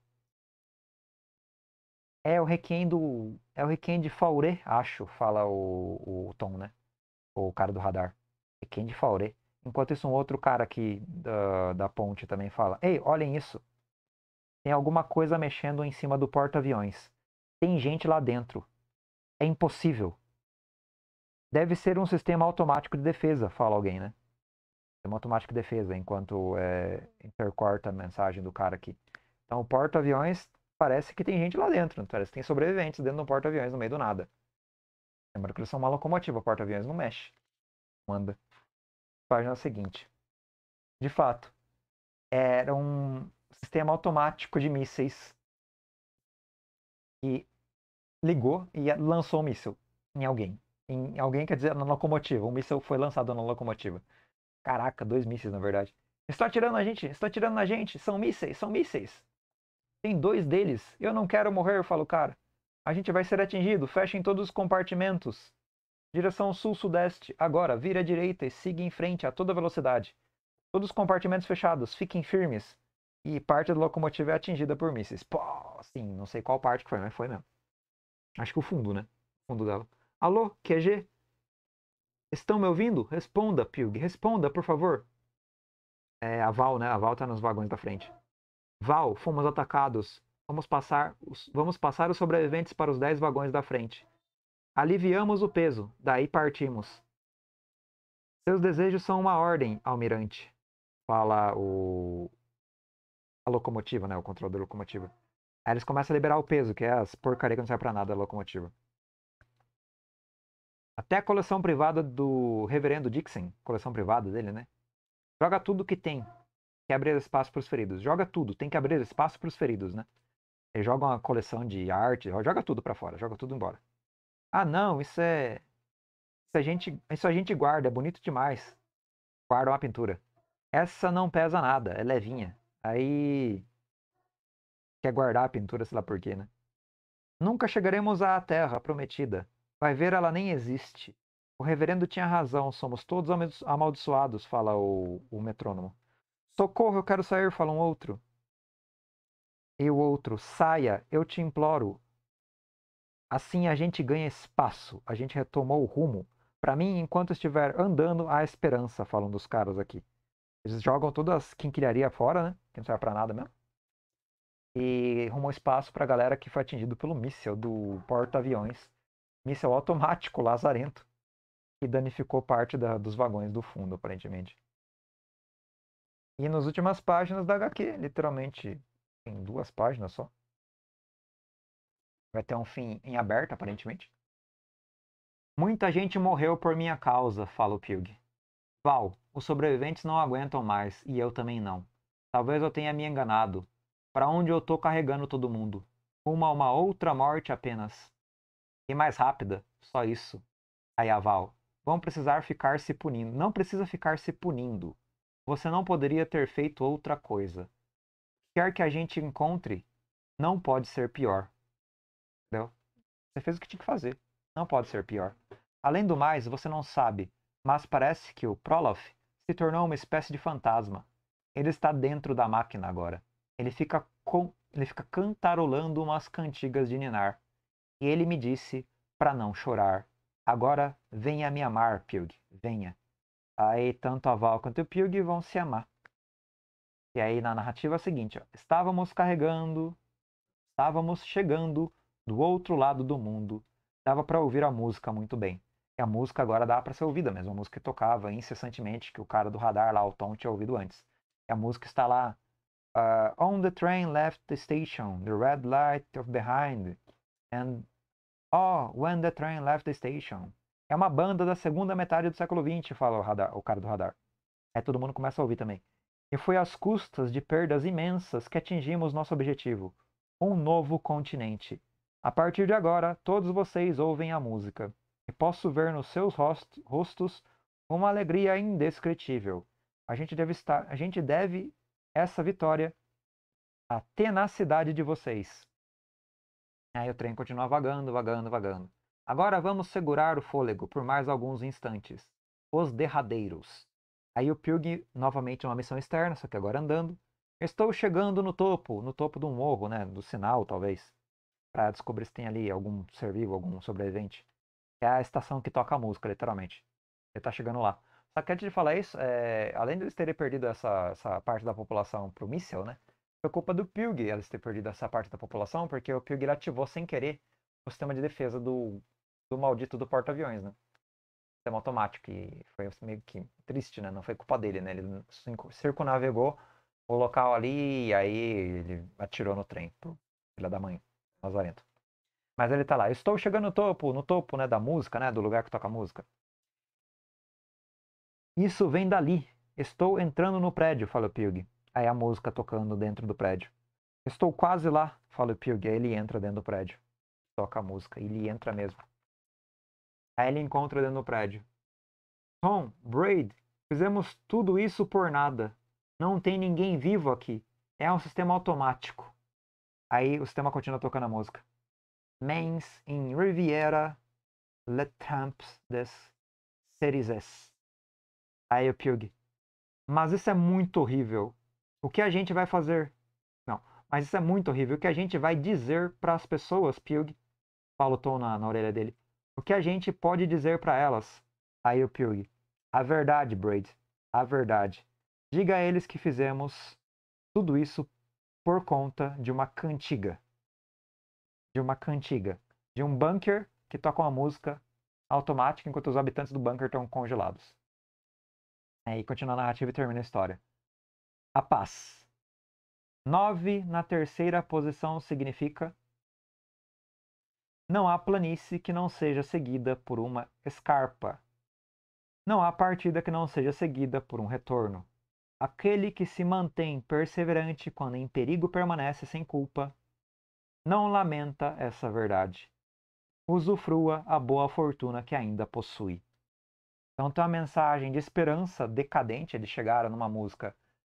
É o requiem do. É o requiem de Fauré, acho, fala o, o Tom, né? O cara do radar. Requiem de Fauré. Enquanto isso, um outro cara aqui da, da ponte também fala: Ei, olhem isso. Tem alguma coisa mexendo em cima do porta-aviões. Tem gente lá dentro. É impossível. Deve ser um sistema automático de defesa, fala alguém, né? Sistema automático de defesa, enquanto é, intercorta a mensagem do cara aqui. Então, o porta-aviões parece que tem gente lá dentro. Parece que tem sobreviventes dentro do porta-aviões no meio do nada. Lembra que eles são uma locomotiva, o porta-aviões não mexe. Manda. Página seguinte. De fato, era um, sistema automático de mísseis e ligou e lançou um míssil em alguém. Em alguém quer dizer na locomotiva. Um míssil foi lançado na locomotiva. Caraca, dois mísseis na verdade. Está atirando a gente, está atirando a gente. São mísseis, são mísseis. Tem dois deles. Eu não quero morrer, eu falo, cara. A gente vai ser atingido. Fechem todos os compartimentos. Direção sul-sudeste. Agora, vira à direita e siga em frente a toda velocidade. Todos os compartimentos fechados. Fiquem firmes e parte da locomotiva é atingida por mísseis. Pô, sim, não sei qual parte que foi, mas foi mesmo. Acho que o fundo, né? O fundo dela. Alô, QG? Estão me ouvindo? Responda, Pug, Responda, por favor. É a Val, né? A Val tá nos vagões da frente. Val, fomos atacados. Vamos passar os, vamos passar os sobreviventes para os 10 vagões da frente. Aliviamos o peso, daí partimos. Seus desejos são uma ordem, almirante. Fala o, locomotiva, né? O controle da locomotiva. Aí eles começam a liberar o peso, que é as porcaria que não serve pra nada da locomotiva. Até a coleção privada do reverendo Dixon, coleção privada dele, né? Joga tudo que tem. Que abrir espaço pros feridos. Joga tudo, tem que abrir espaço pros feridos, né? Ele joga uma coleção de arte, joga tudo para fora, joga tudo embora. Ah, não, isso é. Isso a gente, isso a gente guarda, é bonito demais. Guarda uma pintura. Essa não pesa nada, é levinha. Aí quer guardar a pintura, sei lá porquê, né? Nunca chegaremos à terra prometida. Vai ver, ela nem existe. O reverendo tinha razão, somos todos amaldiçoados, fala o, o metrônomo. Socorro, eu quero sair, fala um outro. E o outro, saia, eu te imploro. Assim a gente ganha espaço, a gente retomou o rumo. Para mim, enquanto estiver andando, há esperança, falam dos caras aqui. Eles jogam todas as quinquilharia fora, né? Que não serve pra nada mesmo. E arrumam espaço pra galera que foi atingido pelo míssel do porta-aviões. Míssel automático, lazarento. Que danificou parte da, dos vagões do fundo, aparentemente. E nas últimas páginas da HQ, literalmente, tem duas páginas só. Vai ter um fim em aberto, aparentemente. Muita gente morreu por minha causa, fala o Pilg. Val, os sobreviventes não aguentam mais, e eu também não. Talvez eu tenha me enganado. Para onde eu tô carregando todo mundo? Uma uma outra morte apenas. E mais rápida, só isso. Aí a Val, vão precisar ficar se punindo. Não precisa ficar se punindo. Você não poderia ter feito outra coisa. Quer que a gente encontre, não pode ser pior. Entendeu? Você fez o que tinha que fazer. Não pode ser pior. Além do mais, você não sabe mas parece que o Proloff se tornou uma espécie de fantasma. Ele está dentro da máquina agora. Ele fica, com... ele fica cantarolando umas cantigas de Ninar. E ele me disse para não chorar. Agora venha me amar, Pilg, venha. Aí tanto a Val quanto o Pilg vão se amar. E aí na narrativa é o seguinte, ó, estávamos carregando, estávamos chegando do outro lado do mundo. Dava para ouvir a música muito bem a música agora dá para ser ouvida mesmo. A música que tocava incessantemente, que o cara do radar lá, o Tom, tinha ouvido antes. E a música está lá. Uh, On the train left the station, the red light of behind, and oh, when the train left the station. É uma banda da segunda metade do século XX, fala o, radar, o cara do radar. É, todo mundo começa a ouvir também. E foi às custas de perdas imensas que atingimos nosso objetivo: um novo continente. A partir de agora, todos vocês ouvem a música posso ver nos seus rostos uma alegria indescritível. A gente deve estar, a gente deve essa vitória à tenacidade de vocês. Aí o trem continua vagando, vagando, vagando. Agora vamos segurar o fôlego por mais alguns instantes. Os derradeiros. Aí o Pilg, novamente uma missão externa, só que agora andando. Estou chegando no topo, no topo do morro, né? Do sinal, talvez. Para descobrir se tem ali algum ser vivo, algum sobrevivente é a estação que toca a música, literalmente. Ele tá chegando lá. Só que antes de falar isso, é, além deles eles terem perdido essa, essa parte da população pro míssel, né? Foi culpa do Pilg eles terem perdido essa parte da população, porque o Pilg ativou sem querer o sistema de defesa do, do maldito do porta-aviões, né? Sistema automático, e foi meio que triste, né? Não foi culpa dele, né? Ele circunavegou o local ali e aí ele atirou no trem pro filho da mãe, Nazarento. Mas ele tá lá, estou chegando no topo, no topo, né, da música, né, do lugar que toca música. Isso vem dali. Estou entrando no prédio, fala o Pug. Aí a música tocando dentro do prédio. Estou quase lá, fala o Pug. Aí ele entra dentro do prédio. Toca a música, ele entra mesmo. Aí ele encontra dentro do prédio. Tom, Braid, fizemos tudo isso por nada. Não tem ninguém vivo aqui. É um sistema automático. Aí o sistema continua tocando a música. Mains em Riviera, Le Temps des Cerizes. Aí o Pug. Mas isso é muito horrível. O que a gente vai fazer? Não, mas isso é muito horrível. O que a gente vai dizer para as pessoas, Pug? Fala o Tom na, na orelha dele. O que a gente pode dizer para elas? Aí o Pug. A verdade, Braid. A verdade. Diga a eles que fizemos tudo isso por conta de uma cantiga de uma cantiga, de um bunker que toca uma música automática enquanto os habitantes do bunker estão congelados. Aí continua a narrativa e termina a história. A paz. Nove na terceira posição significa não há planície que não seja seguida por uma escarpa. Não há partida que não seja seguida por um retorno. Aquele que se mantém perseverante quando em perigo permanece sem culpa, não lamenta essa verdade. Usufrua a boa fortuna que ainda possui. Então tem uma mensagem de esperança decadente. Eles chegaram numa música.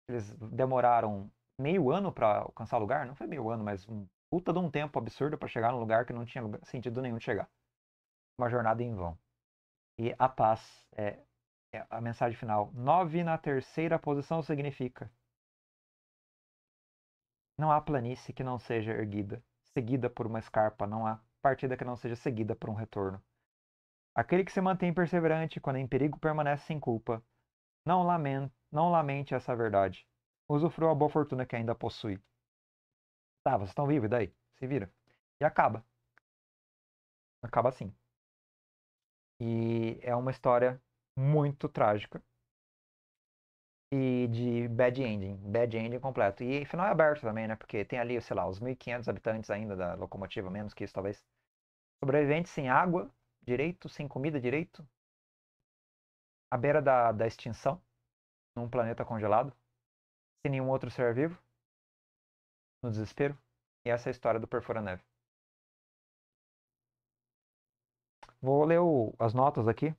Eles demoraram meio ano para alcançar o lugar. Não foi meio ano, mas um puta de um tempo absurdo para chegar num lugar que não tinha sentido nenhum de chegar. Uma jornada em vão. E a paz é, é a mensagem final. Nove na terceira posição significa. Não há planície que não seja erguida seguida por uma escarpa, não há partida que não seja seguida por um retorno. Aquele que se mantém perseverante quando em perigo permanece sem culpa, não, não lamente essa verdade. Usufrua a boa fortuna que ainda possui. Tá, vocês estão vivos, daí? Se vira. E acaba. Acaba assim. E é uma história muito trágica e de Bad Ending, Bad Ending completo. E final é aberto também, né? Porque tem ali, sei lá, os 1.500 habitantes ainda da locomotiva, menos que isso talvez. Sobreviventes sem água direito, sem comida direito, à beira da, da extinção, num planeta congelado, sem nenhum outro ser vivo, no desespero. E essa é a história do Perfura Neve. Vou ler o, as notas aqui,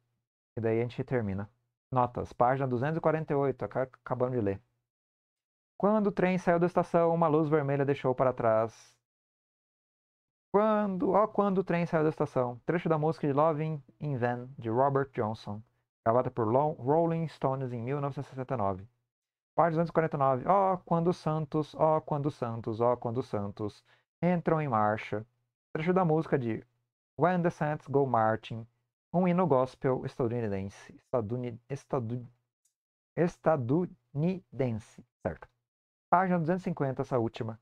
e daí a gente termina. Notas, página 248, acabando de ler. Quando o trem saiu da estação, uma luz vermelha deixou para trás. Quando, ó, quando o trem saiu da estação. Trecho da música de Loving in Van, de Robert Johnson, gravada por Rolling Stones em 1969. Página 249. Ó, quando os Santos, ó, quando os Santos, ó, quando os Santos entram em marcha. Trecho da música de When the Saints Go Marching, um hino gospel estadunidense, estaduni, estadu, estadunidense, certo? Página 250, essa última.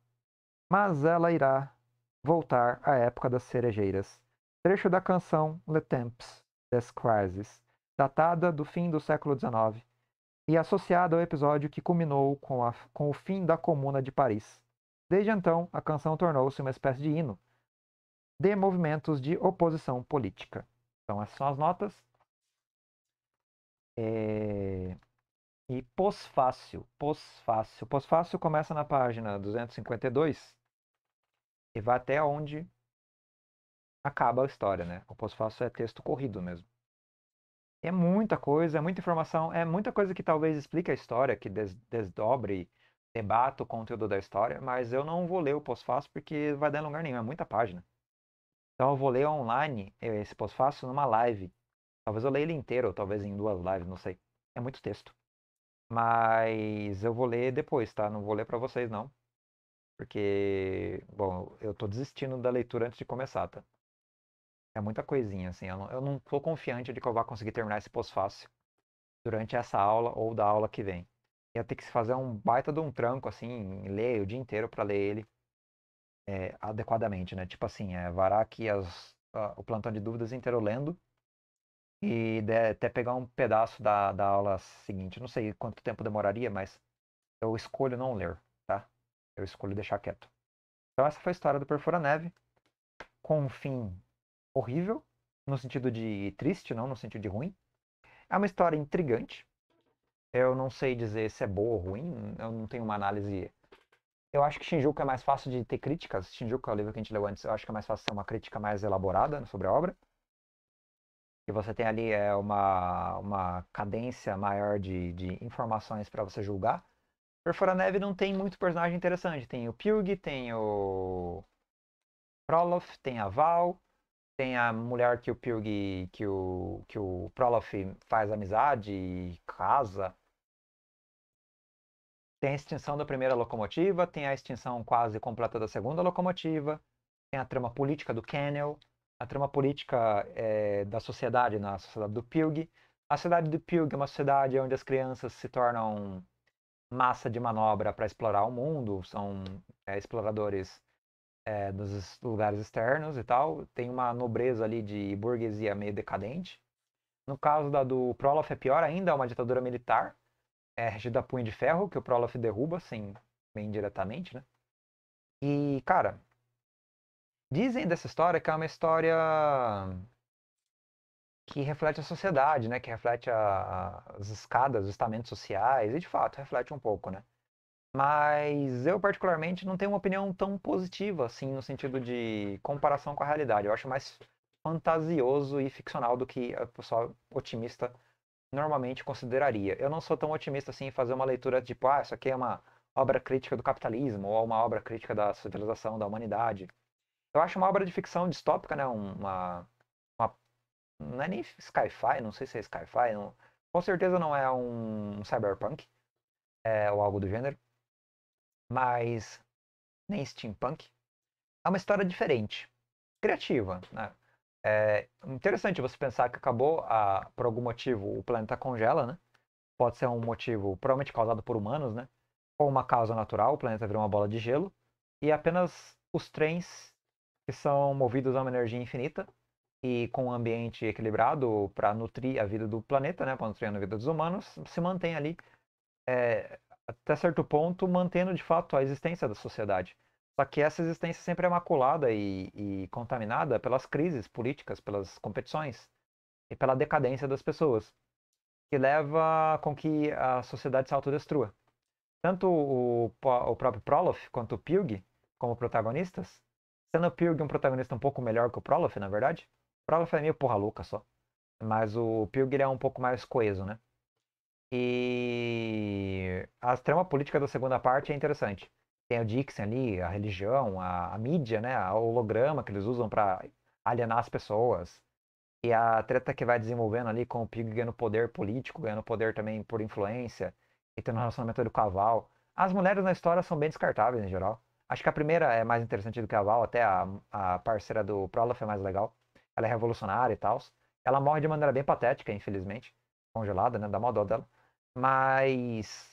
Mas ela irá voltar à época das cerejeiras. Trecho da canção Le Temps des Crises, datada do fim do século XIX e associada ao episódio que culminou com, a, com o fim da Comuna de Paris. Desde então, a canção tornou-se uma espécie de hino de movimentos de oposição política. Então, essas são as notas. É... E pós-fácil, pós-fácil. Pós-fácil começa na página 252 e vai até onde acaba a história, né? O pós-fácil é texto corrido mesmo. É muita coisa, é muita informação, é muita coisa que talvez explique a história, que des desdobre, debata o conteúdo da história, mas eu não vou ler o pós-fácil porque vai dar em lugar nenhum, é muita página. Então eu vou ler online esse eh, pós-fácil numa live. Talvez eu leia ele inteiro, talvez em duas lives, não sei. É muito texto. Mas eu vou ler depois, tá? Não vou ler para vocês não. Porque, bom, eu tô desistindo da leitura antes de começar, tá? É muita coisinha, assim. Eu não, eu não tô confiante de que eu vá conseguir terminar esse pós-fácil durante essa aula ou da aula que vem. Ia ter que fazer um baita de um tranco, assim, ler o dia inteiro para ler ele é, adequadamente, né? Tipo assim, é, varar aqui as, a, o plantão de dúvidas inteiro lendo e de, até pegar um pedaço da, da aula seguinte. Não sei quanto tempo demoraria, mas eu escolho não ler, tá? Eu escolho deixar quieto. Então essa foi a história do Perfura Neve, com um fim horrível, no sentido de triste, não no sentido de ruim. É uma história intrigante. Eu não sei dizer se é boa ou ruim, eu não tenho uma análise eu acho que Shinjuku é mais fácil de ter críticas. Shinjuku é o livro que a gente leu antes. Eu acho que é mais fácil ter uma crítica mais elaborada sobre a obra. E você tem ali é, uma, uma cadência maior de, de informações para você julgar. Perfora Neve não tem muito personagem interessante. Tem o Pilg, tem o Prolof, tem a Val, tem a mulher que o Pilg, que o, que o Prolof faz amizade e casa. Tem a extinção da primeira locomotiva, tem a extinção quase completa da segunda locomotiva, tem a trama política do Kennel, a trama política é, da sociedade, na sociedade do Pilg. A sociedade do Pilg é uma sociedade onde as crianças se tornam massa de manobra para explorar o mundo, são é, exploradores é, dos lugares externos e tal. Tem uma nobreza ali de burguesia meio decadente. No caso da do Prolof é pior ainda, é uma ditadura militar, é regida a punho de ferro, que o Prolof derruba, assim, bem diretamente, né? E, cara, dizem dessa história que é uma história que reflete a sociedade, né? Que reflete a, as escadas, os estamentos sociais, e de fato reflete um pouco, né? Mas eu particularmente não tenho uma opinião tão positiva, assim, no sentido de comparação com a realidade. Eu acho mais fantasioso e ficcional do que o pessoal otimista normalmente consideraria. Eu não sou tão otimista assim em fazer uma leitura tipo, ah, isso aqui é uma obra crítica do capitalismo ou uma obra crítica da civilização, da humanidade. Eu acho uma obra de ficção distópica, né? Uma, uma não é nem sci-fi, não sei se é sci-fi, não... com certeza não é um cyberpunk é, ou algo do gênero, mas nem steampunk. É uma história diferente, criativa, né? É interessante você pensar que acabou, a, por algum motivo, o planeta congela, né? Pode ser um motivo provavelmente causado por humanos, né? Ou uma causa natural, o planeta virou uma bola de gelo. E apenas os trens, que são movidos a uma energia infinita e com um ambiente equilibrado para nutrir a vida do planeta, né? Para nutrir a vida dos humanos, se mantém ali, é, até certo ponto, mantendo de fato a existência da sociedade. Só que essa existência sempre é maculada e, e contaminada pelas crises políticas, pelas competições e pela decadência das pessoas, que leva com que a sociedade se autodestrua. Tanto o, o próprio Prolof quanto o Pilg, como protagonistas, sendo o Pilg um protagonista um pouco melhor que o Prolof, na verdade, o Prolof é meio porra louca só, mas o Pilg é um pouco mais coeso, né? E a trama política da segunda parte é interessante tem o Dixon ali, a religião, a, a mídia, né? O holograma que eles usam para alienar as pessoas. E a treta que vai desenvolvendo ali com o Pig ganhando poder político, ganhando poder também por influência, e tendo um relacionamento ali com a Val. As mulheres na história são bem descartáveis em geral. Acho que a primeira é mais interessante do que a Val, até a, a parceira do Prolof é mais legal. Ela é revolucionária e tal. Ela morre de maneira bem patética, infelizmente. Congelada, né? Dá mó dó dela. Mas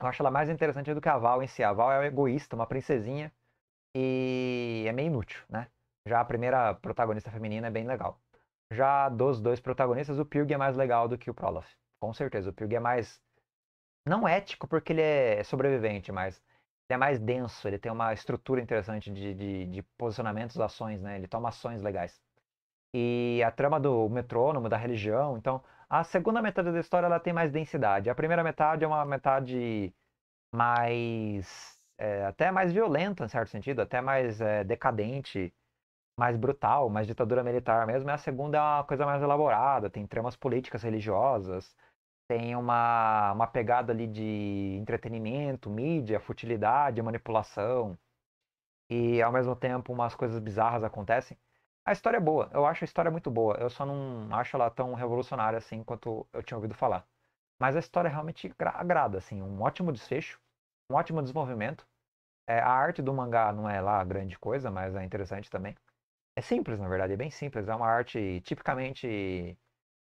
eu acho ela mais interessante do que a Val em si. A Val é uma egoísta, uma princesinha e é meio inútil, né? Já a primeira protagonista feminina é bem legal. Já dos dois protagonistas, o Pyrg é mais legal do que o Prolof. Com certeza, o Pyrg é mais. Não ético porque ele é, é sobrevivente, mas ele é mais denso, ele tem uma estrutura interessante de, de, de posicionamentos, ações, né? Ele toma ações legais. E a trama do metrônomo, da religião, então a segunda metade da história ela tem mais densidade. A primeira metade é uma metade mais. É, até mais violenta, em certo sentido, até mais é, decadente, mais brutal, mais ditadura militar mesmo. E a segunda é uma coisa mais elaborada, tem tramas políticas, religiosas, tem uma, uma pegada ali de entretenimento, mídia, futilidade, manipulação. E ao mesmo tempo umas coisas bizarras acontecem. A história é boa, eu acho a história muito boa. Eu só não acho ela tão revolucionária assim quanto eu tinha ouvido falar. Mas a história realmente agrada, assim, um ótimo desfecho, um ótimo desenvolvimento. É, a arte do mangá não é lá grande coisa, mas é interessante também. É simples, na verdade, é bem simples. É uma arte tipicamente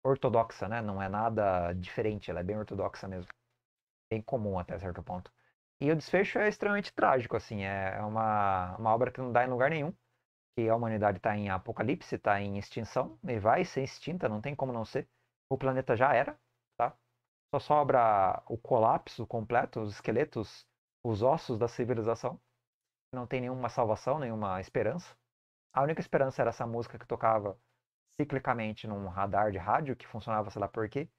ortodoxa, né? Não é nada diferente, ela é bem ortodoxa mesmo. Bem comum até certo ponto. E o desfecho é extremamente trágico, assim. É, é uma, uma obra que não dá em lugar nenhum que a humanidade está em apocalipse, está em extinção, e vai ser extinta, não tem como não ser. O planeta já era, tá? Só sobra o colapso completo, os esqueletos, os ossos da civilização. Não tem nenhuma salvação, nenhuma esperança. A única esperança era essa música que tocava ciclicamente num radar de rádio que funcionava, sei lá por quê.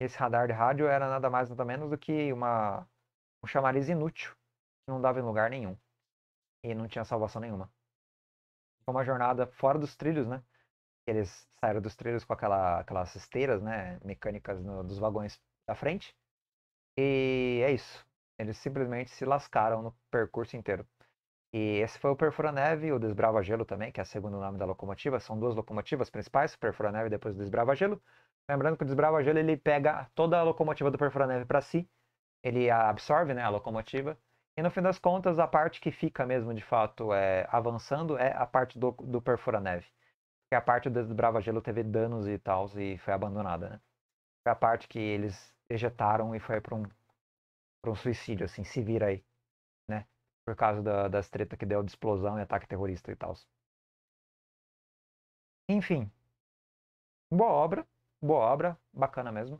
Esse radar de rádio era nada mais nada menos do que uma um chamariz inútil que não dava em lugar nenhum e não tinha salvação nenhuma. Foi uma jornada fora dos trilhos, né? Eles saíram dos trilhos com aquela, aquelas esteiras, né? Mecânicas no, dos vagões da frente. E é isso. Eles simplesmente se lascaram no percurso inteiro. E esse foi o Perfura Neve o Desbrava Gelo também, que é o segundo nome da locomotiva. São duas locomotivas principais, Perfura Neve e depois o Desbrava Gelo. Lembrando que o Desbrava Gelo ele pega toda a locomotiva do Perfura Neve para si. Ele absorve né, a locomotiva e no fim das contas, a parte que fica mesmo, de fato, é, avançando é a parte do, do perfura-neve. Que é a parte do Brava Gelo teve danos e tal, e foi abandonada, né? Foi a parte que eles ejetaram e foi para um, pra um suicídio, assim, se vira aí, né? Por causa da, das treta que deu de explosão e ataque terrorista e tal. Enfim. Boa obra. Boa obra. Bacana mesmo.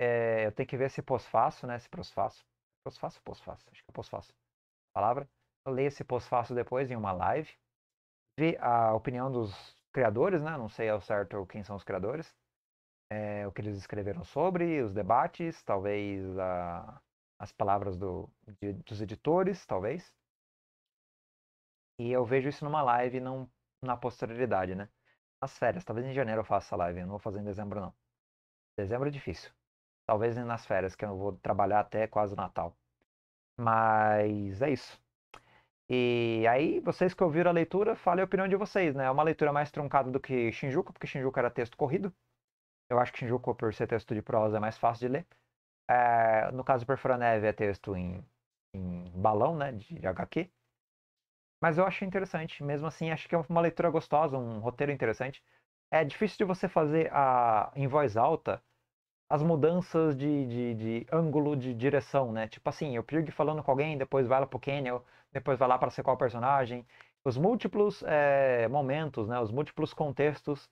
É, eu tenho que ver se pós-faço, né? Se pós-faço. Pós-fácil pós-fácil? Acho que é pós-fácil. Palavra. Leia esse pós-fácil depois em uma live. Vê a opinião dos criadores, né? Não sei ao certo quem são os criadores. É, o que eles escreveram sobre, os debates, talvez a, as palavras do, de, dos editores, talvez. E eu vejo isso numa live, não na posterioridade, né? Nas férias, talvez em janeiro eu faça a live, eu não vou fazer em dezembro não. Dezembro é difícil. Talvez nas férias, que eu vou trabalhar até quase o Natal. Mas é isso. E aí, vocês que ouviram a leitura, falem a opinião de vocês, né? É uma leitura mais truncada do que Shinjuku, porque Shinjuku era texto corrido. Eu acho que Shinjuku, por ser texto de prosa, é mais fácil de ler. É, no caso, Neve é texto em, em balão, né? De, de HQ. Mas eu acho interessante. Mesmo assim, acho que é uma leitura gostosa, um roteiro interessante. É difícil de você fazer a, ah, em voz alta as mudanças de, de, de, ângulo de direção, né? Tipo assim, o Pyrg falando com alguém, depois vai lá pro Kenel, depois vai lá para ser qual personagem. Os múltiplos é, momentos, né? Os múltiplos contextos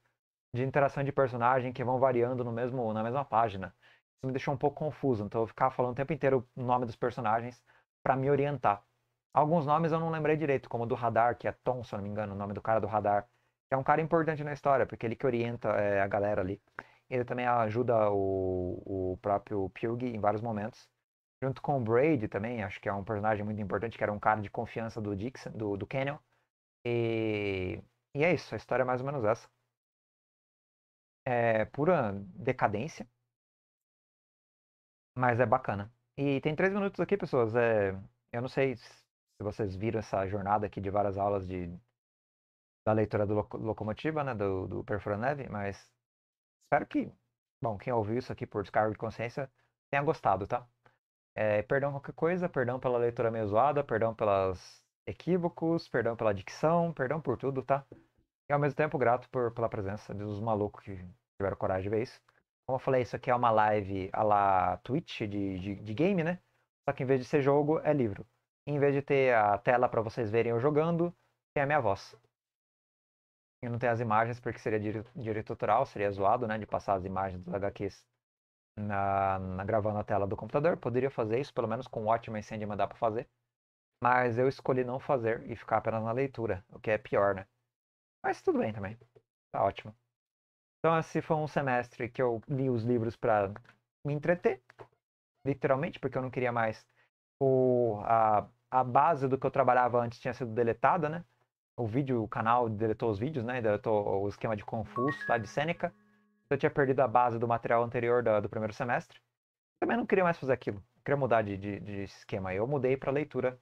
de interação de personagem que vão variando no mesmo, na mesma página. Isso me deixou um pouco confuso, então eu ficava falando o tempo inteiro o nome dos personagens para me orientar. Alguns nomes eu não lembrei direito, como o do Radar, que é Tom, se eu não me engano, o nome do cara do Radar. é um cara importante na história, porque é ele que orienta é, a galera ali. Ele também ajuda o, o próprio Pug em vários momentos. Junto com o Braid também, acho que é um personagem muito importante, que era um cara de confiança do Dixon, do, do Canyon. E, e é isso, a história é mais ou menos essa. É pura decadência. Mas é bacana. E tem três minutos aqui, pessoas. É, eu não sei se vocês viram essa jornada aqui de várias aulas de, da leitura do Locomotiva, né, do, do Perfura Neve, mas Espero que, bom, quem ouviu isso aqui por descargo de consciência tenha gostado, tá? É, perdão qualquer coisa, perdão pela leitura meio zoada, perdão pelos equívocos, perdão pela dicção, perdão por tudo, tá? E ao mesmo tempo grato por, pela presença dos malucos que tiveram coragem de ver isso. Como eu falei, isso aqui é uma live a la Twitch de, de, de game, né? Só que em vez de ser jogo, é livro. E em vez de ter a tela para vocês verem eu jogando, tem a minha voz. Eu não tenho as imagens porque seria direito autoral, seria zoado, né? De passar as imagens dos HQs na, na, gravando a tela do computador. Poderia fazer isso, pelo menos com o incêndio Sandman dá pra fazer. Mas eu escolhi não fazer e ficar apenas na leitura, o que é pior, né? Mas tudo bem também. Tá ótimo. Então esse foi um semestre que eu li os livros para me entreter, literalmente, porque eu não queria mais o, a, a base do que eu trabalhava antes tinha sido deletada, né? o vídeo, o canal deletou os vídeos, né? Deletou o esquema de Confúcio lá de Seneca. Então, eu tinha perdido a base do material anterior do, do primeiro semestre. Também não queria mais fazer aquilo. Eu queria mudar de, de, de esquema. Eu mudei para leitura,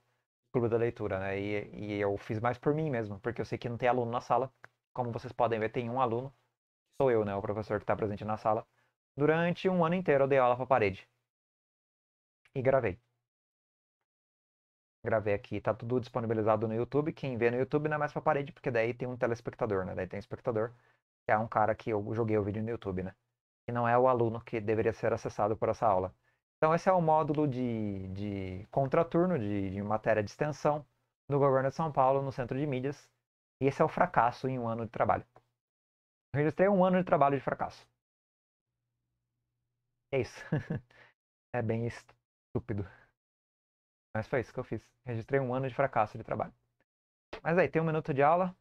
clube da leitura, né? E, e eu fiz mais por mim mesmo, porque eu sei que não tem aluno na sala. Como vocês podem ver, tem um aluno. Sou eu, né? O professor que está presente na sala. Durante um ano inteiro eu dei aula para a parede. E gravei gravei aqui, tá tudo disponibilizado no YouTube. Quem vê no YouTube não é mais pra parede, porque daí tem um telespectador, né? Daí tem um espectador, que é um cara que eu joguei o vídeo no YouTube, né? E não é o aluno que deveria ser acessado por essa aula. Então esse é o módulo de, de contraturno de, de matéria de extensão no governo de São Paulo, no centro de mídias. E esse é o fracasso em um ano de trabalho. registrei um ano de trabalho de fracasso. É isso. é bem estúpido. Mas foi isso que eu fiz. Registrei um ano de fracasso de trabalho. Mas aí, tem um minuto de aula.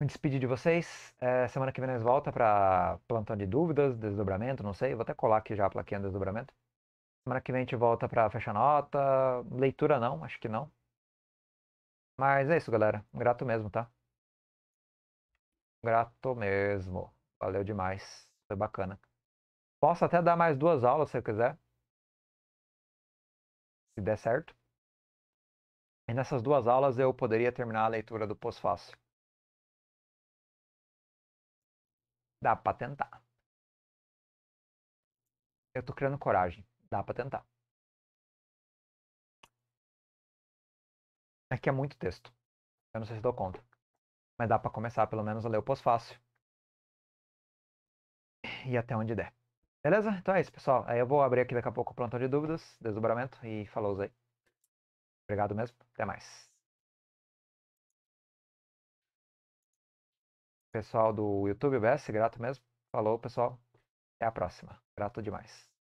Me despedi de vocês. É, semana que vem nós volta para plantão de dúvidas, desdobramento, não sei. Vou até colar aqui já a plaquinha de desdobramento. Semana que vem a gente volta para fechar nota. Leitura não, acho que não. Mas é isso, galera. Grato mesmo, tá? Grato mesmo. Valeu demais. Foi bacana. Posso até dar mais duas aulas se eu quiser se der certo. E nessas duas aulas eu poderia terminar a leitura do pós-fácil. Dá para tentar. Eu tô criando coragem. Dá para tentar. Aqui é, é muito texto. Eu não sei se dou conta. Mas dá para começar pelo menos a ler o pós-fácil. E até onde der. Beleza? Então é isso, pessoal. Aí eu vou abrir aqui daqui a pouco o plantão de dúvidas, desdobramento e falou aí. Obrigado mesmo. Até mais. Pessoal do YouTube BS, grato mesmo. Falou, pessoal. Até a próxima. Grato demais.